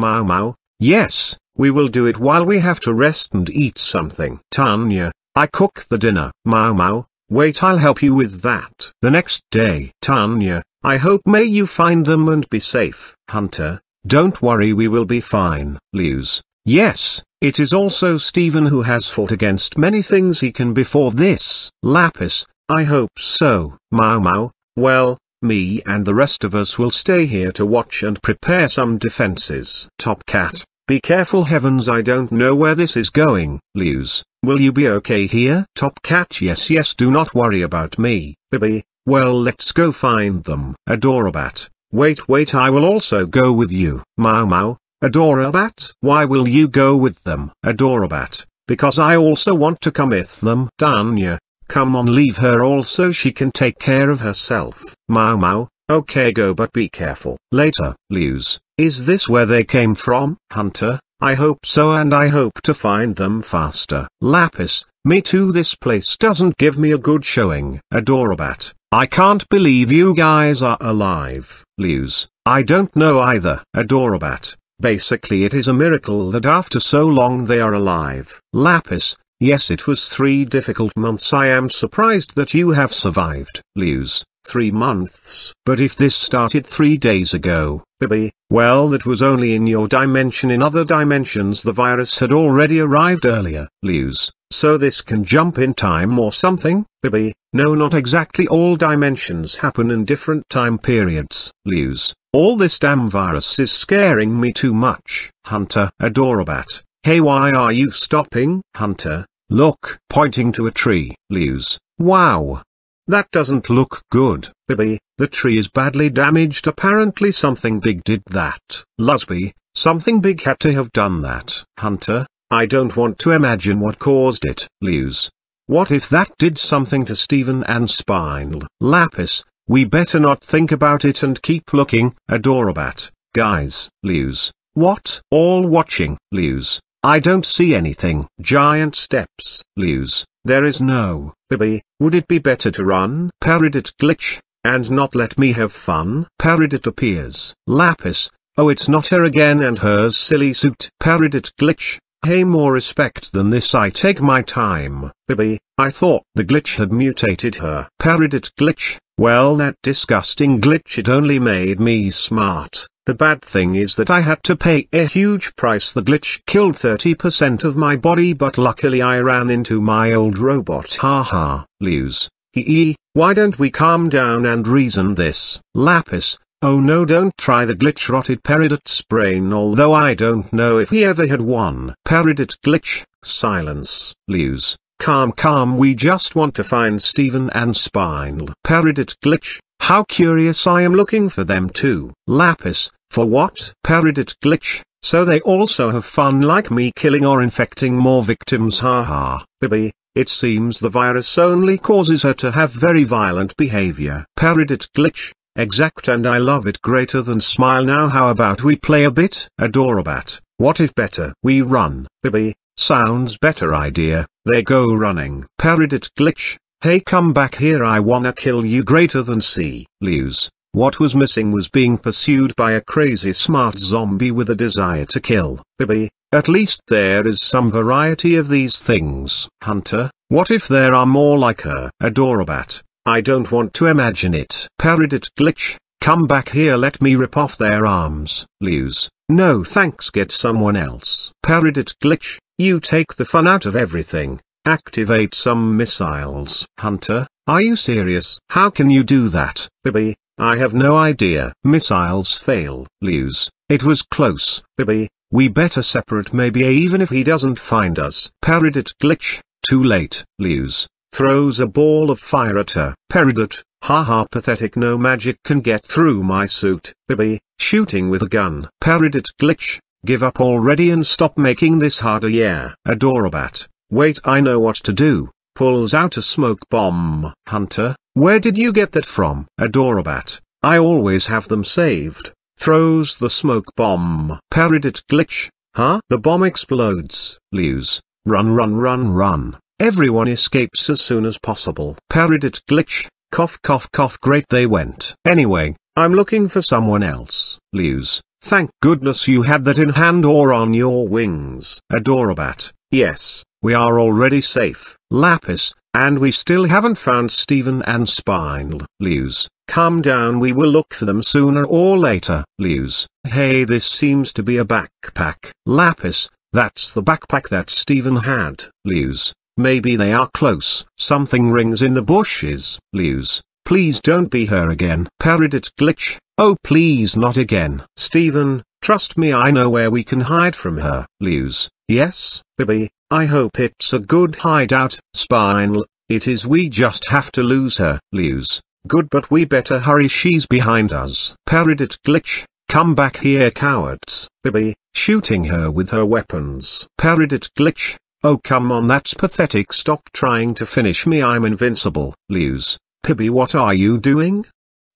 Mau Mau, yes, we will do it while we have to rest and eat something. Tanya, I cook the dinner. Mau Mau, wait I'll help you with that. The next day. Tanya, I hope may you find them and be safe. Hunter, don't worry we will be fine. Luz, yes, it is also Stephen who has fought against many things he can before this. Lapis, I hope so. Mau Mau, well, me and the rest of us will stay here to watch and prepare some defenses. Top Cat, be careful heavens I don't know where this is going. Luz, will you be okay here? Top Cat yes yes do not worry about me. Bibi, well let's go find them. Adorabat, wait wait I will also go with you. Mau Mau, Adorabat, why will you go with them? Adorabat, because I also want to come with them. Danya, Come on leave her also she can take care of herself. Mau Mau, okay go but be careful. Later, Luz, is this where they came from? Hunter, I hope so and I hope to find them faster. Lapis, me too this place doesn't give me a good showing. Adorabat, I can't believe you guys are alive. Luz, I don't know either. Adorabat, basically it is a miracle that after so long they are alive. Lapis, Yes it was three difficult months I am surprised that you have survived, Lewes, three months. But if this started three days ago, Bibi, well that was only in your dimension in other dimensions the virus had already arrived earlier, Lewes, so this can jump in time or something, Bibi, no not exactly all dimensions happen in different time periods, Lewes. All this damn virus is scaring me too much. Hunter Adorabat, Hey why are you stopping, Hunter? Look, pointing to a tree, Luz. Wow. That doesn't look good, Bibby, the tree is badly damaged apparently something big did that. Lusby, something big had to have done that. Hunter, I don't want to imagine what caused it. Luz. What if that did something to Stephen and Spinal? Lapis, we better not think about it and keep looking. Adorabat, guys. Luz. What? All watching. Luz. I don't see anything. Giant steps. Lose. There is no. Bibby, would it be better to run? Paradit glitch. And not let me have fun? Paradit appears. Lapis. Oh it's not her again and hers silly suit. Paradit glitch. Hey more respect than this I take my time. Bibby, I thought the glitch had mutated her. Paradit glitch. Well that disgusting glitch it only made me smart. The bad thing is that I had to pay a huge price the glitch killed 30% of my body but luckily I ran into my old robot haha, Luz, hee why don't we calm down and reason this, Lapis, Oh no don't try the glitch rotted Peridot's brain although I don't know if he ever had one. Peridot glitch, silence, Luz, calm calm we just want to find Stephen and Spinal. Peridot glitch, how curious I am looking for them too. Lapis, for what? It glitch, so they also have fun like me killing or infecting more victims haha, Bibi, it seems the virus only causes her to have very violent behavior. It glitch, exact and I love it greater than smile now how about we play a bit? Adorabat, what if better? We run, Bibi, sounds better idea, they go running. It glitch, hey come back here I wanna kill you greater than C. Lose, what was missing was being pursued by a crazy smart zombie with a desire to kill. Bibi, at least there is some variety of these things. Hunter, what if there are more like her? Adorabat, I don't want to imagine it. Paradit Glitch, come back here let me rip off their arms. Lose, no thanks get someone else. Paradit Glitch, you take the fun out of everything. Activate some missiles. Hunter, are you serious? How can you do that? Bibi? I have no idea. Missiles fail. Lose. It was close. Bibi, we better separate maybe even if he doesn't find us. Peridot glitch. Too late. Lose. Throws a ball of fire at her. Peridot, haha pathetic no magic can get through my suit. Bibi, shooting with a gun. Peridot glitch. Give up already and stop making this harder yeah. Adorabat. Wait I know what to do. Pulls out a smoke bomb. Hunter, where did you get that from? Adorabat, I always have them saved, throws the smoke bomb. it glitch, huh? The bomb explodes, lose, run run run run, everyone escapes as soon as possible. it glitch, cough cough cough great they went. Anyway, I'm looking for someone else, lose, thank goodness you had that in hand or on your wings. Adorabat, yes, we are already safe. Lapis, and we still haven't found Stephen and Spinal. Lewes, come down we will look for them sooner or later. Lewes, hey this seems to be a backpack. Lapis, that's the backpack that Stephen had. Lewes, maybe they are close. Something rings in the bushes. Lewes, please don't be her again. Peridot glitch, oh please not again. Stephen, trust me I know where we can hide from her. Lewes, yes, Bibi, I hope it's a good hideout, Spine. it is we just have to lose her. Lose, good but we better hurry she's behind us. Parrot glitch, come back here cowards. Bibi, shooting her with her weapons. Parrot glitch, oh come on that's pathetic stop trying to finish me I'm invincible. Lose, Pibby what are you doing?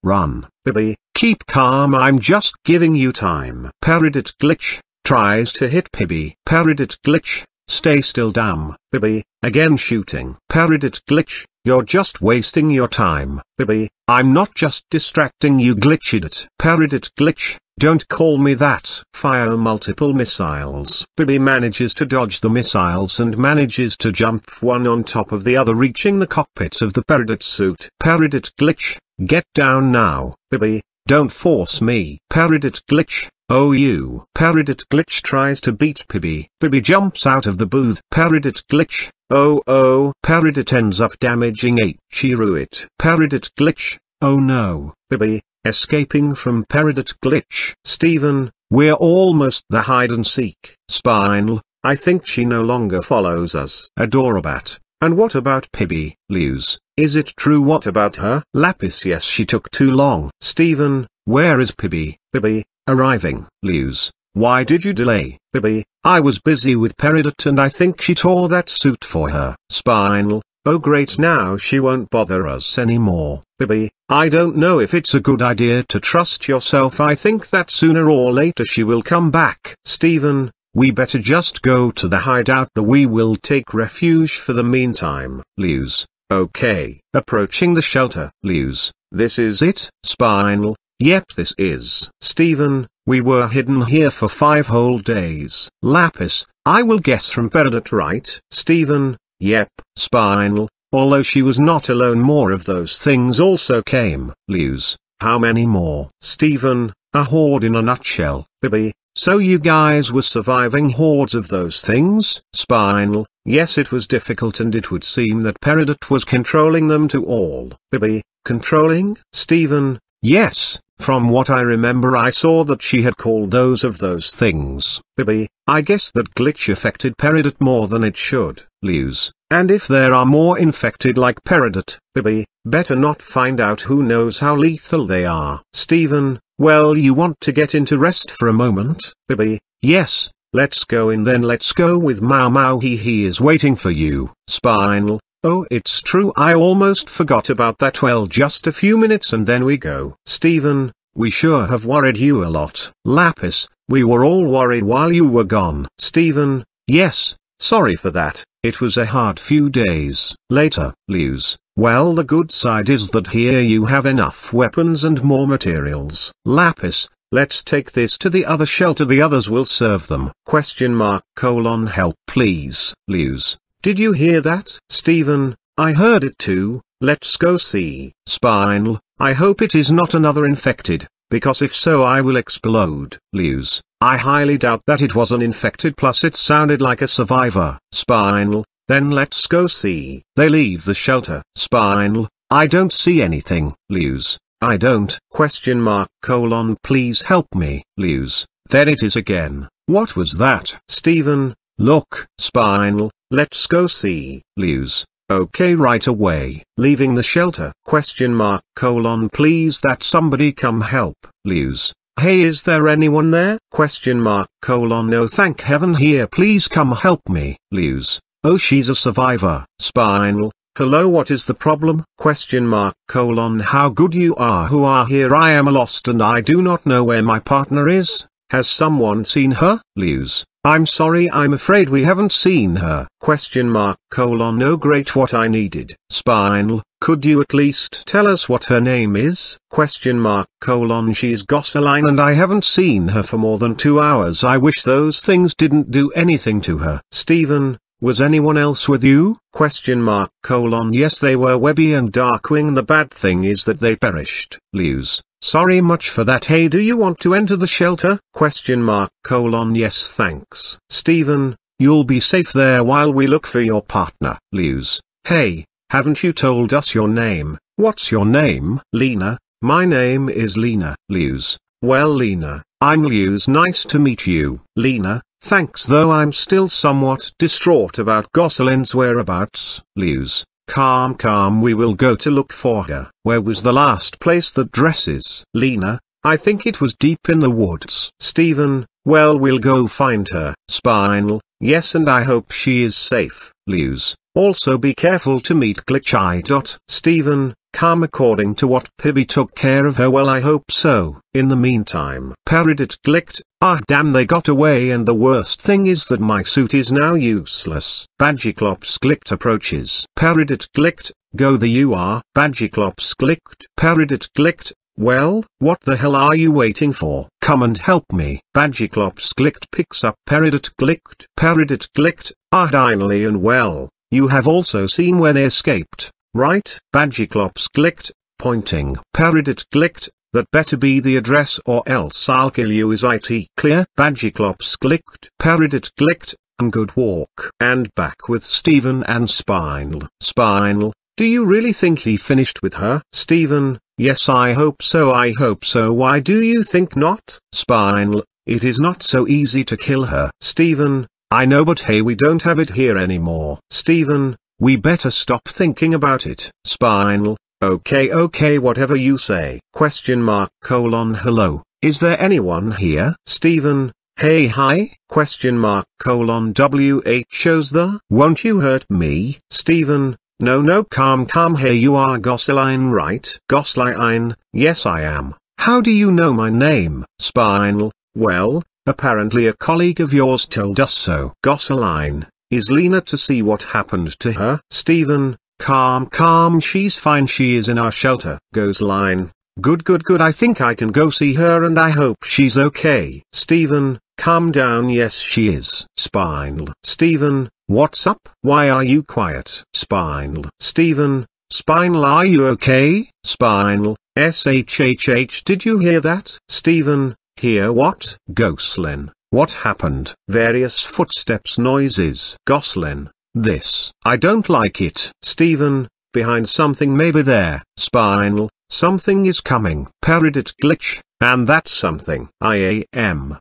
Run, Bibi, keep calm I'm just giving you time. Parrot glitch, tries to hit Pibby. Parrot glitch, Stay still damn, Bibi, again shooting. Parried glitch, you're just wasting your time, Bibi, I'm not just distracting you glitched it. Parried glitch, don't call me that. Fire multiple missiles. Bibi manages to dodge the missiles and manages to jump one on top of the other reaching the cockpit of the Peridot suit. Peridot glitch, get down now, Bibi, don't force me. Paradit glitch. Oh you. Paradit glitch tries to beat Pibby. Pibby jumps out of the booth. Paradit glitch. Oh oh. Paradit ends up damaging Hachiruit. Paradit glitch. Oh no. Pibby, escaping from Paradit glitch. Stephen, we're almost the hide and seek. Spinal, I think she no longer follows us. Adorabat, and what about Pibby, Lewes? Is it true what about her? Lapis yes she took too long. Stephen, where is Pibby? Pibby, arriving. Lewes, why did you delay? Pibby, I was busy with Peridot and I think she tore that suit for her. Spinal, oh great now she won't bother us anymore. Pibby, I don't know if it's a good idea to trust yourself I think that sooner or later she will come back. Stephen, we better just go to the hideout the we will take refuge for the meantime, Lewes. Okay. Approaching the shelter, Lewes. This is it, Spinal. Yep this is. Stephen, we were hidden here for five whole days. Lapis, I will guess from Peridot right? Stephen, yep, Spinal. Although she was not alone more of those things also came. Lewes, how many more? Stephen, a horde in a nutshell. Bibi. So you guys were surviving hordes of those things? Spinal, yes it was difficult and it would seem that Peridot was controlling them to all. Bibi, controlling? Stephen, yes, from what I remember I saw that she had called those of those things. Bibi, I guess that glitch affected Peridot more than it should. Lewis. and if there are more infected like Peridot, Bibi, better not find out who knows how lethal they are. Stephen, well you want to get into rest for a moment, Bibi? yes, let's go in then let's go with Mao Mao he he is waiting for you, spinal, oh it's true I almost forgot about that well just a few minutes and then we go. Stephen, we sure have worried you a lot. Lapis, we were all worried while you were gone. Stephen, yes, sorry for that, it was a hard few days. Later, Luz. Well the good side is that here you have enough weapons and more materials. Lapis, let's take this to the other shelter the others will serve them. Question mark colon help please. Lewes, did you hear that? Stephen, I heard it too, let's go see. Spinal, I hope it is not another infected, because if so I will explode. Lewes, I highly doubt that it was an infected plus it sounded like a survivor. Spinal, then let's go see. They leave the shelter. Spinal, I don't see anything. Lewes, I don't. Question mark colon please help me. Lewes, then it is again. What was that? Stephen, look. Spinal, let's go see. Lewes, okay right away. Leaving the shelter. Question mark colon please that somebody come help. Lewes, Hey is there anyone there? Question mark colon no thank heaven here please come help me. Lewes, Oh she's a survivor. Spinal. Hello what is the problem? Question mark colon how good you are who are here I am lost and I do not know where my partner is. Has someone seen her? Luz. I'm sorry I'm afraid we haven't seen her. Question mark colon No. Oh, great what I needed. Spinal. Could you at least tell us what her name is? Question mark colon she's Gosseline and I haven't seen her for more than two hours I wish those things didn't do anything to her. Stephen. Was anyone else with you? Question mark colon yes they were Webby and Darkwing the bad thing is that they perished. Lewes, sorry much for that hey do you want to enter the shelter? Question mark colon yes thanks. Stephen, you'll be safe there while we look for your partner. Lewes, hey, haven't you told us your name? What's your name? Lena, my name is Lena. Lewes, well Lena, I'm Lewes nice to meet you. Lena, Thanks though I'm still somewhat distraught about Gosselin's whereabouts, Lewes. Calm calm we will go to look for her. Where was the last place that dresses? Lena, I think it was deep in the woods. Stephen, well we'll go find her. Spinal, yes and I hope she is safe. Lewes, also be careful to meet Glitchy. Stephen, come according to what Pibby took care of her well I hope so. In the meantime, Paradit clicked, ah damn they got away and the worst thing is that my suit is now useless. Badgiclops clicked approaches. Paradit clicked, go the you are. Badgiclops clicked. Paradit clicked, well, what the hell are you waiting for? Come and help me. Badgiclops clicked picks up Peridot clicked. Peridot clicked, ah finally, and well, you have also seen where they escaped. Right, Badgeclops clicked, pointing. Paradit clicked, that better be the address or else I'll kill you is it clear? Badgeclops clicked. Paradit clicked, and good walk. And back with Stephen and Spinal. Spinal, do you really think he finished with her? Stephen, yes I hope so I hope so why do you think not? Spinal, it is not so easy to kill her. Stephen, I know but hey we don't have it here anymore. Stephen, we better stop thinking about it. Spinal, okay okay whatever you say. Question mark colon hello, is there anyone here? Stephen, hey hi? Question mark colon WH shows the? Won't you hurt me? Stephen, no no calm calm hey you are Gosseline right? Gosseline, yes I am. How do you know my name? Spinal, well, apparently a colleague of yours told us so. Gosseline, is Lena to see what happened to her? Stephen, calm calm she's fine she is in our shelter. Goes line, good good good I think I can go see her and I hope she's okay. Stephen, calm down yes she is. Spinal. Stephen, what's up? Why are you quiet? Spinal. Stephen, Spinal are you okay? Spinal, SHHH did you hear that? Stephen, hear what? Goslen, what happened? Various footsteps noises. Goslin, this. I don't like it. Stephen, behind something maybe there. Spinal, something is coming. Peridot glitch, and that's something. I am.